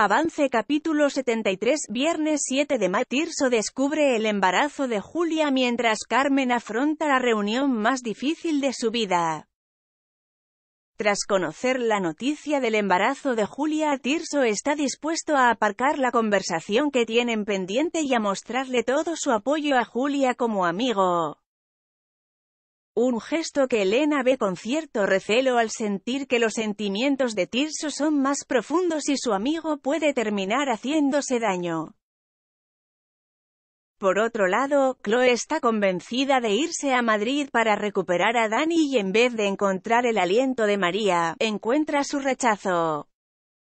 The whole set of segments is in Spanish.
Avance capítulo 73 Viernes 7 de mayo Tirso descubre el embarazo de Julia mientras Carmen afronta la reunión más difícil de su vida. Tras conocer la noticia del embarazo de Julia, Tirso está dispuesto a aparcar la conversación que tienen pendiente y a mostrarle todo su apoyo a Julia como amigo. Un gesto que Elena ve con cierto recelo al sentir que los sentimientos de Tirso son más profundos y su amigo puede terminar haciéndose daño. Por otro lado, Chloe está convencida de irse a Madrid para recuperar a Dani y en vez de encontrar el aliento de María, encuentra su rechazo.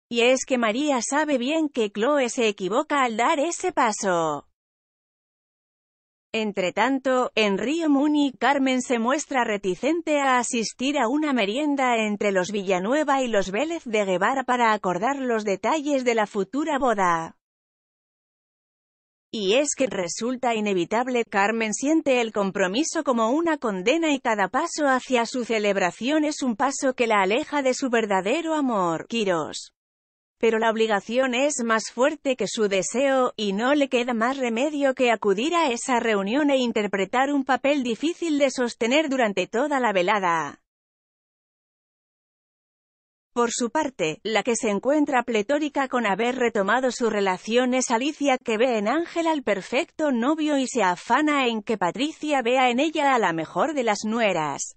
Y es que María sabe bien que Chloe se equivoca al dar ese paso. Entre tanto, en Río Muni, Carmen se muestra reticente a asistir a una merienda entre los Villanueva y los Vélez de Guevara para acordar los detalles de la futura boda. Y es que resulta inevitable, Carmen siente el compromiso como una condena y cada paso hacia su celebración es un paso que la aleja de su verdadero amor, Quiros. Pero la obligación es más fuerte que su deseo, y no le queda más remedio que acudir a esa reunión e interpretar un papel difícil de sostener durante toda la velada. Por su parte, la que se encuentra pletórica con haber retomado su relación es Alicia que ve en Ángel al perfecto novio y se afana en que Patricia vea en ella a la mejor de las nueras.